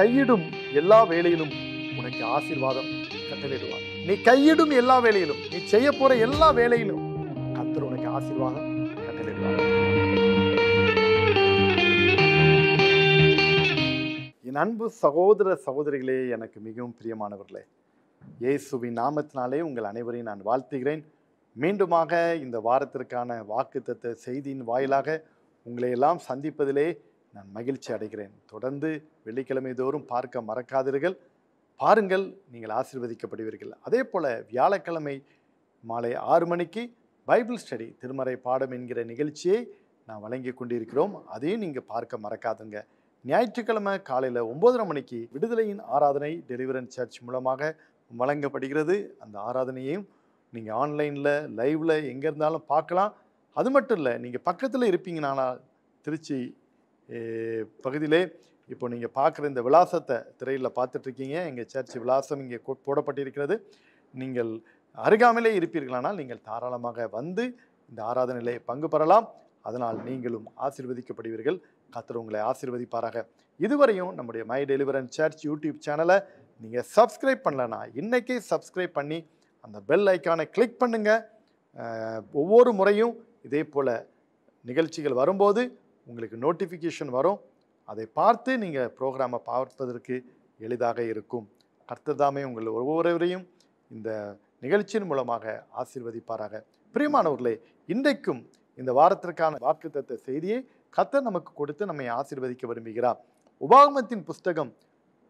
கையிடும் எல்லா வேலையிலும் உனக்கு ஆசீர்வாதம் கட்டளையிடுவார் நீ கையிடும் எல்லா வேலையிலும் நீ செய்ய போற எல்லா வேலையிலும் கத்தர் உனக்கு ஆசீர்வாதம் கட்டளையிடுவார் என் அன்பு சகோதர சகோதரிகளே எனக்கு மிகவும் பிரியமானவர்களே இயேசுவின் நாமத்தினாலே உங்கள் அனைவரையும் நான் வாழ்த்துகிறேன் மீண்டுமாக இந்த வாரத்திற்கான வாக்குத்தத்த செய்தியின் வாயிலாக உங்களை எல்லாம் சந்திப்பதிலே நான் மகிழ்ச்சி அடைகிறேன் தொடர்ந்து வெள்ளிக்கிழமை தோறும் பார்க்க மறக்காதீர்கள் பாருங்கள் நீங்கள் ஆசிர்வதிக்கப்படுவீர்கள் அதே போல் வியாழக்கிழமை மாலை ஆறு மணிக்கு பைபிள் ஸ்டடி திருமறை பாடம் என்கிற நிகழ்ச்சியை நான் வழங்கி கொண்டிருக்கிறோம் அதையும் நீங்கள் பார்க்க மறக்காதுங்க ஞாயிற்றுக்கிழமை காலையில் ஒம்போதரை மணிக்கு விடுதலையின் ஆராதனை டெலிவரன் சர்ச் மூலமாக வழங்கப்படுகிறது அந்த ஆராதனையையும் நீங்கள் ஆன்லைனில் லைவில் எங்கே இருந்தாலும் பார்க்கலாம் அது மட்டும் இல்லை நீங்கள் பக்கத்தில் இருப்பீங்கனால திருச்சி பகுதியிலே இப்போ நீங்கள் பார்க்குற இந்த விலாசத்தை திரையில் பார்த்துட்ருக்கீங்க எங்கள் சர்ச் விலாசம் இங்கே போடப்பட்டிருக்கிறது நீங்கள் அருகாமலே இருப்பீர்களானால் நீங்கள் தாராளமாக வந்து இந்த ஆராதனையிலே பங்கு பெறலாம் அதனால் நீங்களும் ஆசிர்வதிக்கப்படுவீர்கள் கத்தர் உங்களை ஆசிர்வதிப்பாராக இதுவரையும் நம்முடைய மை டெலிவரன் சர்ச் யூடியூப் சேனலை நீங்கள் சப்ஸ்கிரைப் பண்ணலனா இன்றைக்கே சப்ஸ்கிரைப் பண்ணி அந்த பெல் ஐக்கானை கிளிக் பண்ணுங்கள் ஒவ்வொரு முறையும் இதே போல் நிகழ்ச்சிகள் வரும்போது உங்களுக்கு நோட்டிஃபிகேஷன் வரும் அதை பார்த்து நீங்கள் ப்ரோக்ராமை பார்ப்பதற்கு எளிதாக இருக்கும் கர்த்ததாமே உங்கள் ஒவ்வொருவரையும் இந்த நிகழ்ச்சியின் மூலமாக ஆசிர்வதிப்பாராக பிரியமானவர்களே இன்றைக்கும் இந்த வாரத்திற்கான வாக்குத்தத்த செய்தியை கர்த்தர் நமக்கு கொடுத்து நம்மை ஆசிர்வதிக்க விரும்புகிறார் உபாகமத்தின் புஸ்தகம்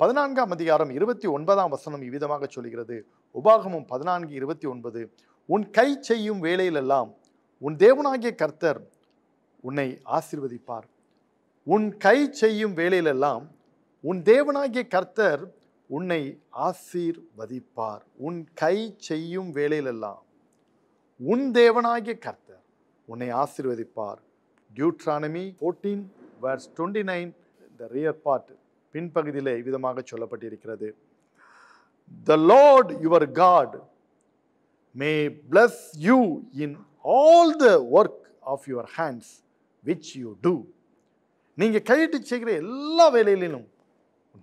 பதினான்காம் அதிகாரம் இருபத்தி ஒன்பதாம் வசனம் இவ்விதமாக சொல்கிறது உபாகமும் பதினான்கு இருபத்தி ஒன்பது உன் கை செய்யும் வேலையிலெல்லாம் உன் தேவனாகிய கர்த்தர் உன்னை ஆசிர்வதிப்பார் உன் கை செய்யும் வேலையிலெல்லாம் உன் தேவனாகிய கர்த்தர் உன்னை ஆசீர்வதிப்பார் உன் கை செய்யும் வேலையிலெல்லாம் உன் தேவனாகிய கர்த்தர் உன்னை ஆசிர்வதிப்பார் Deuteronomy fourteen verse twenty nine the rear part பின்பகுதியில் விதமாக சொல்லப்பட்டிருக்கிறது the Lord your God may bless you in all the work of your hands which you do நீங்கள் கையிட்டு செய்கிற எல்லா வேலையிலும்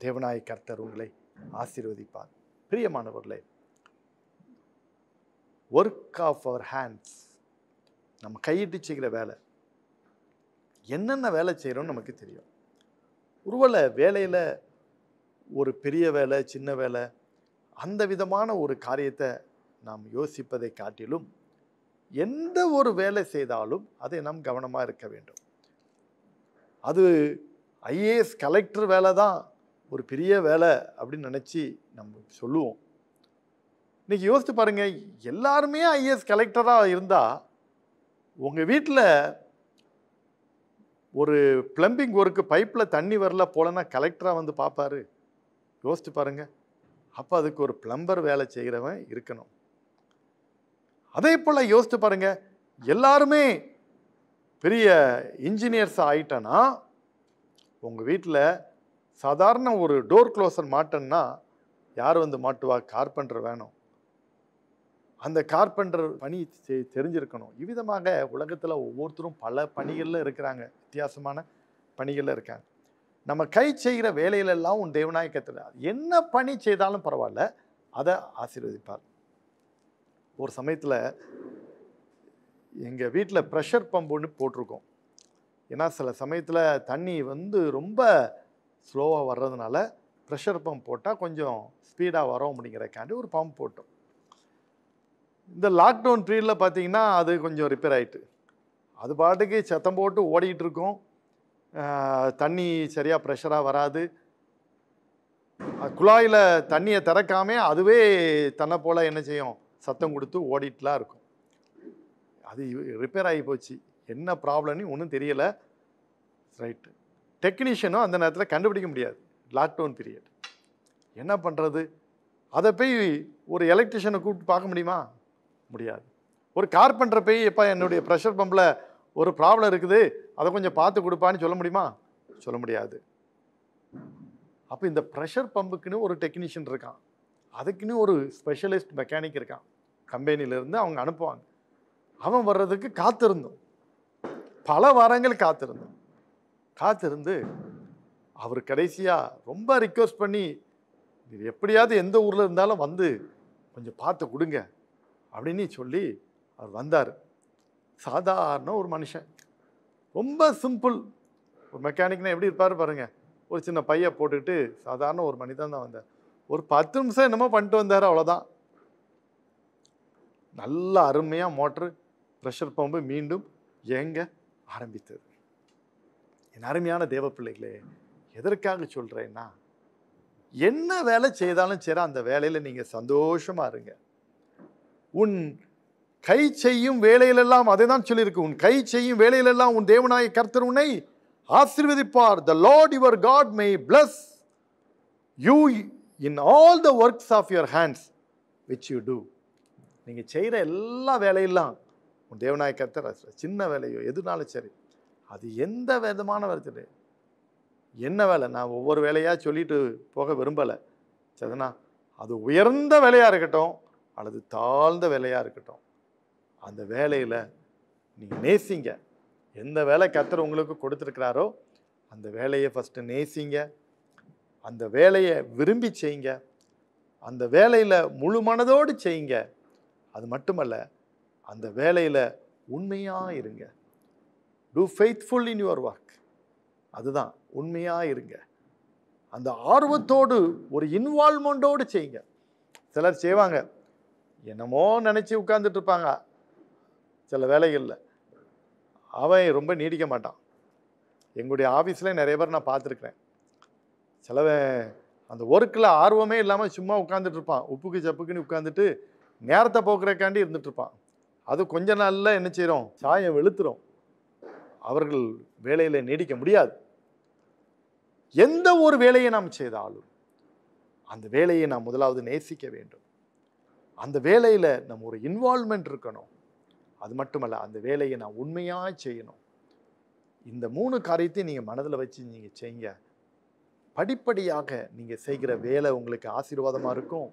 தேவநாய கர்த்தர் உங்களை ஆசீர்வதிப்பார் பிரியமானவர்களே ஒர்க் ஆஃப் அவர் ஹேண்ட்ஸ் நம்ம கையிட்டு செய்கிற வேலை என்னென்ன வேலை செய்கிறோம்னு நமக்கு தெரியும் ஒருவேளை வேலையில் ஒரு பெரிய வேலை சின்ன வேலை அந்த விதமான ஒரு காரியத்தை நாம் யோசிப்பதை காட்டிலும் எந்த ஒரு வேலை செய்தாலும் அதை நாம் கவனமாக இருக்க வேண்டும் அது ஐஏஎஸ் கலெக்டர் வேலை தான் ஒரு பெரிய வேலை அப்படின்னு நினச்சி நம்ம சொல்லுவோம் இன்றைக்கி யோசித்து பாருங்கள் எல்லாருமே ஐஏஎஸ் கலெக்டராக இருந்தால் உங்கள் வீட்டில் ஒரு பிளம்பிங் ஒர்க்கு பைப்பில் தண்ணி வரல போலன்னா கலெக்டராக வந்து பார்ப்பாரு யோசித்து பாருங்கள் அப்போ அதுக்கு ஒரு பிளம்பர் வேலை செய்கிறவன் இருக்கணும் அதே போல் யோசித்து பாருங்கள் எல்லாருமே பெரிய இன்ஜினியர்ஸ் ஆகிட்டேன்னா உங்கள் வீட்டில் சாதாரண ஒரு டோர் க்ளோசர் மாட்டேன்னா யார் வந்து மாட்டுவா கார்பெண்டர் வேணும் அந்த கார்பெண்டர் பணி தெரிஞ்சிருக்கணும் இவ்விதமாக உலகத்தில் ஒவ்வொருத்தரும் பல பணிகளில் இருக்கிறாங்க வித்தியாசமான பணிகளில் இருக்காங்க நம்ம கை செய்கிற வேலையிலெல்லாம் உன் தேவநாயகத்தில் என்ன பணி செய்தாலும் பரவாயில்ல அதை ஆசீர்வதிப்பார் ஒரு சமயத்தில் எங்கள் வீட்டில் ப்ரெஷர் பம்புன்னு போட்டிருக்கோம் ஏன்னா சில சமயத்தில் தண்ணி வந்து ரொம்ப ஸ்லோவாக வர்றதுனால ப்ரெஷர் பம்ப் போட்டால் கொஞ்சம் ஸ்பீடாக வரும் அப்படிங்கிறக்காண்டி ஒரு பம்ப் போட்டோம் இந்த லாக்டவுன் பீரியடில் பார்த்திங்கன்னா அது கொஞ்சம் ரிப்பேர் ஆகிட்டு அது பாட்டுக்கு சத்தம் போட்டு ஓடிக்கிட்டு இருக்கோம் தண்ணி சரியாக ப்ரெஷராக வராது குழாயில் தண்ணியை திறக்காமே அதுவே தன்னை போல் என்ன செய்யும் சத்தம் கொடுத்து ஓடிட்டுலாம் இருக்கும் அது ரிப்பேர் ஆகி போச்சு என்ன ப்ராப்ளம்னு ஒன்றும் தெரியலை ரைட்டு டெக்னீஷியனும் அந்த நேரத்தில் கண்டுபிடிக்க முடியாது லாக்டவுன் பீரியட் என்ன பண்ணுறது அதை போய் ஒரு எலக்ட்ரிஷியனை கூப்பிட்டு பார்க்க முடியுமா முடியாது ஒரு கார் பண்ணுற போய் எப்போ என்னுடைய ப்ரெஷர் பம்பில் ஒரு ப்ராப்ளம் இருக்குது அதை கொஞ்சம் பார்த்து கொடுப்பான்னு சொல்ல முடியுமா சொல்ல முடியாது அப்போ இந்த ப்ரெஷர் பம்புக்குன்னு ஒரு டெக்னீஷியன் இருக்கான் அதுக்குன்னு ஒரு ஸ்பெஷலிஸ்ட் மெக்கானிக் இருக்கான் கம்பெனியிலேருந்து அவங்க அனுப்புவாங்க அவன் வர்றதுக்கு காத்திருந்தோம் பல வாரங்கள் காத்திருந்தோம் காத்திருந்து அவர் கடைசியாக ரொம்ப ரிக்வஸ்ட் பண்ணி எப்படியாவது எந்த ஊரில் இருந்தாலும் வந்து கொஞ்சம் பார்த்து கொடுங்க அப்படின்னு சொல்லி அவர் வந்தார் சாதாரண ஒரு மனுஷன் ரொம்ப சிம்பிள் ஒரு மெக்கானிக்னா எப்படி இருப்பார் பாருங்கள் ஒரு சின்ன பையை போட்டுக்கிட்டு சாதாரண ஒரு மனிதன் தான் வந்தார் ஒரு பத்து நிமிஷம் என்னமோ பண்ணிட்டு வந்தார் அவ்வளோதான் நல்ல அருமையாக மோட்ரு ப்ரெஷர் பம்பு மீண்டும் இயங்க ஆரம்பித்தது என் அருமையான தேவ பிள்ளைகளே எதற்காக சொல்கிறேன்னா என்ன வேலை செய்தாலும் சரி அந்த வேலையில் நீங்கள் சந்தோஷமாக இருங்க உன் கை செய்யும் வேலையிலெல்லாம் அதை தான் சொல்லியிருக்கு உன் கை செய்யும் வேலையிலெல்லாம் உன் தேவனாய கர்த்தர் உன்னை ஆசிர்வதிப்பார் the Lord your God may bless you in all the works of your hands which you do நீங்கள் செய்கிற எல்லா வேலையெல்லாம் உன் தேவநாய கத்தர் சின்ன வேலையோ எதுனாலும் சரி அது எந்த விதமான வருத்தது என்ன வேலை நான் ஒவ்வொரு வேலையாக சொல்லிட்டு போக விரும்பலை சரிண்ணா அது உயர்ந்த வேலையாக இருக்கட்டும் அல்லது தாழ்ந்த வேலையாக இருக்கட்டும் அந்த வேலையில் நீங்கள் நேசிங்க எந்த வேலை கத்தர் உங்களுக்கு கொடுத்துருக்கிறாரோ அந்த வேலையை ஃபஸ்ட்டு நேசிங்க அந்த வேலையை விரும்பி செய்யுங்க அந்த வேலையில் முழு மனதோடு செய்யுங்க அது மட்டுமல்ல அந்த வேலையில் உண்மையாக இருங்க do faithful in your work அதுதான் உண்மையாக இருங்க அந்த ஆர்வத்தோடு ஒரு இன்வால்மெண்ட்டோடு செய்யுங்க சிலர் செய்வாங்க என்னமோ நினச்சி உட்காந்துட்ருப்பாங்க இருப்பாங்க சில வேலைகளில் அவன் ரொம்ப நீடிக்க மாட்டான் எங்களுடைய ஆஃபீஸில் நிறைய பேர் நான் பார்த்துருக்குறேன் சிலவன் அந்த ஒர்க்கில் ஆர்வமே இல்லாமல் சும்மா உட்காந்துட்டு இருப்பான் உப்புக்கு சப்புக்குன்னு உட்காந்துட்டு நேரத்தை போக்குறக்காண்டி இருந்துகிட்ருப்பான் அது கொஞ்ச நாளில் என்ன செய்கிறோம் சாயம் வெளுத்துறோம் அவர்கள் வேலையில் நீடிக்க முடியாது எந்த ஒரு வேலையை நாம் செய்தாலும் அந்த வேலையை நாம் முதலாவது நேசிக்க வேண்டும் அந்த வேலையில் நம்ம ஒரு இன்வால்மெண்ட் இருக்கணும் அது மட்டுமல்ல அந்த வேலையை நான் உண்மையாக செய்யணும் இந்த மூணு காரியத்தையும் நீங்கள் மனதில் வச்சு நீங்கள் செய்யுங்க படிப்படியாக நீங்கள் செய்கிற வேலை உங்களுக்கு ஆசீர்வாதமாக இருக்கும்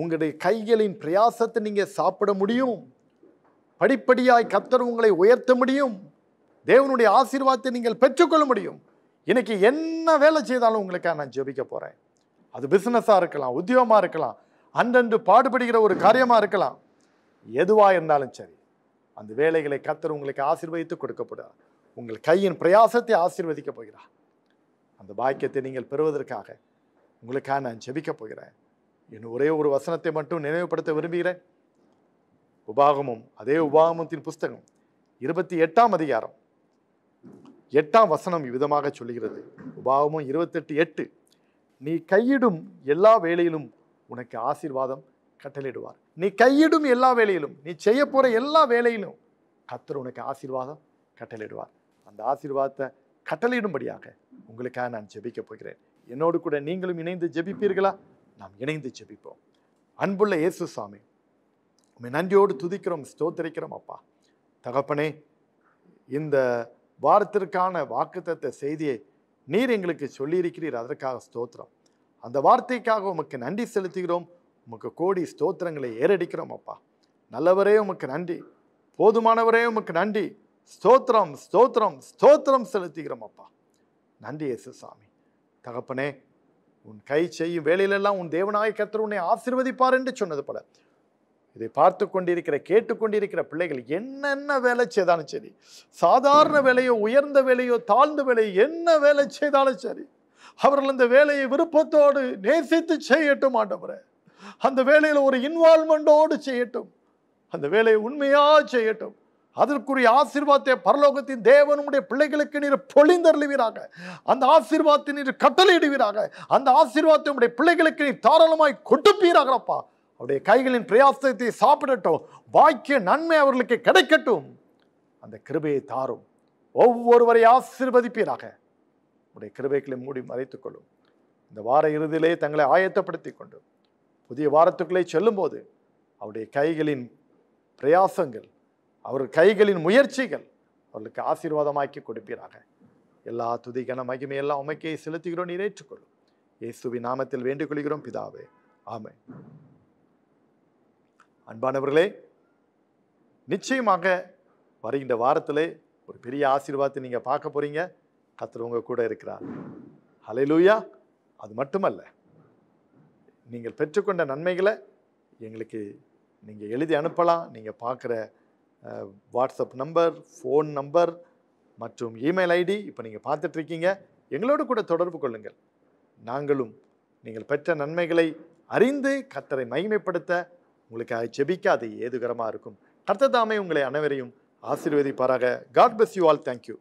உங்களுடைய கைகளின் பிரயாசத்தை நீங்கள் சாப்பிட முடியும் படிப்படியாய் கத்தர் உங்களை உயர்த்த முடியும் தேவனுடைய ஆசீர்வாதத்தை நீங்கள் பெற்றுக்கொள்ள முடியும் இன்றைக்கி என்ன வேலை செய்தாலும் உங்களுக்காக நான் ஜெபிக்க போகிறேன் அது பிஸ்னஸாக இருக்கலாம் உத்தியோகமாக இருக்கலாம் அன்றன்று பாடுபடுகிற ஒரு காரியமாக இருக்கலாம் எதுவாக இருந்தாலும் சரி அந்த வேலைகளை கத்தர் உங்களுக்கு ஆசீர்வதித்து கொடுக்கப்படுகிறார் உங்கள் கையின் பிரயாசத்தை ஆசீர்வதிக்கப் போகிறார் அந்த பாக்கியத்தை நீங்கள் பெறுவதற்காக உங்களுக்காக நான் ஜெபிக்கப் போகிறேன் என் ஒரே ஒரு வசனத்தை மட்டும் நினைவுபடுத்த விரும்புகிறேன் உபாகமும் அதே உபாகமத்தின் புஸ்தகம் இருபத்தி எட்டாம் அதிகாரம் எட்டாம் வசனம் இவ்விதமாக சொல்லுகிறது உபாகமும் இருபத்தெட்டு எட்டு நீ கையிடும் எல்லா வேலையிலும் உனக்கு ஆசீர்வாதம் கட்டளையிடுவார் நீ கையிடும் எல்லா வேலையிலும் நீ செய்ய போகிற எல்லா வேலையிலும் கத்தர் உனக்கு ஆசீர்வாதம் கட்டளையிடுவார் அந்த ஆசீர்வாதத்தை கட்டளையிடும்படியாக உங்களுக்காக நான் ஜெபிக்க போகிறேன் என்னோடு கூட நீங்களும் இணைந்து ஜெபிப்பீர்களா நாம் இணைந்து ஜெபிப்போம் அன்புள்ள இயேசு சாமி உண்மை நன்றியோடு துதிக்கிறோம் ஸ்தோத்திரிக்கிறோம் அப்பா தகப்பனே இந்த வாரத்திற்கான வாக்குத்த செய்தியை நீர் எங்களுக்கு சொல்லியிருக்கிறீர் அதற்காக ஸ்தோத்திரம் அந்த வார்த்தைக்காக உமக்கு நன்றி செலுத்துகிறோம் உமக்கு கோடி ஸ்தோத்திரங்களை ஏறடிக்கிறோம் அப்பா நல்லவரே உமக்கு நன்றி போதுமானவரே உமக்கு நன்றி ஸ்தோத்திரம் ஸ்தோத்திரம் ஸ்தோத்திரம் செலுத்துகிறோம் அப்பா நன்றி இயேசு சாமி தகப்பனே உன் கை செய்யும் வேலையிலெல்லாம் உன் தேவனாய் கத்தர் உன்னை ஆசிர்வதிப்பார் என்று சொன்னது போல இதை பார்த்து கொண்டிருக்கிற கேட்டுக்கொண்டிருக்கிற பிள்ளைகள் என்னென்ன வேலை செய்தாலும் சரி சாதாரண வேலையோ உயர்ந்த வேலையோ தாழ்ந்த வேலையோ என்ன வேலை செய்தாலும் சரி அவர்கள் அந்த வேலையை விருப்பத்தோடு நேசித்து செய்யட்டும் ஆண்டவர அந்த வேலையில் ஒரு இன்வால்மெண்டோடு செய்யட்டும் அந்த வேலையை உண்மையாக செய்யட்டும் அதற்குரிய ஆசீர்வாதத்தை பரலோகத்தின் தேவனுடைய பிள்ளைகளுக்கு நீர் பொழிந்தருளுவீராக அந்த ஆசீர்வாதத்தை நீர் கட்டளையிடுவீராக அந்த ஆசீர்வாதத்தை உடைய பிள்ளைகளுக்கு நீர் தாராளமாய் கொடுப்பீராகிறப்பா அவருடைய கைகளின் பிரயாசத்தை சாப்பிடட்டும் வாக்கிய நன்மை அவர்களுக்கு கிடைக்கட்டும் அந்த கிருபையை தாரும் ஒவ்வொருவரை ஆசீர்வதிப்பீராக உடைய கிருபைகளை மூடி மறைத்துக்கொள்ளும் இந்த வார இறுதியிலே தங்களை ஆயத்தப்படுத்தி கொண்டு புதிய வாரத்துக்குள்ளே செல்லும்போது அவருடைய கைகளின் பிரயாசங்கள் அவர் கைகளின் முயற்சிகள் அவர்களுக்கு ஆசீர்வாதமாக்கி கொடுப்பீராக எல்லா துதிகன மகிமையெல்லாம் உமைக்கே செலுத்துகிறோம் நீர் ஏற்றுக்கொள்ளும் இயேசுவின் நாமத்தில் வேண்டிக் கொள்கிறோம் பிதாவே ஆமை அன்பானவர்களே நிச்சயமாக வருகின்ற வாரத்தில் ஒரு பெரிய ஆசீர்வாதத்தை நீங்கள் பார்க்க போகிறீங்க கத்துறவங்க கூட இருக்கிறார் ஹலெலூயா அது மட்டுமல்ல நீங்கள் பெற்றுக்கொண்ட நன்மைகளை எங்களுக்கு நீங்கள் எழுதி அனுப்பலாம் நீங்கள் பார்க்குற வாட்ஸ்அப் நம்பர் ஃபோன் நம்பர் மற்றும் இமெயில் ஐடி இப்போ நீங்கள் பார்த்துட்ருக்கீங்க எங்களோடு கூட தொடர்பு கொள்ளுங்கள் நாங்களும் நீங்கள் பெற்ற நன்மைகளை அறிந்து கத்தரை மகிமைப்படுத்த உங்களுக்காக செபிக்க அது ஏதுகரமாக இருக்கும் கர்த்ததாமே உங்களை அனைவரையும் ஆசீர்வதிப்பாராக God bless you all thank you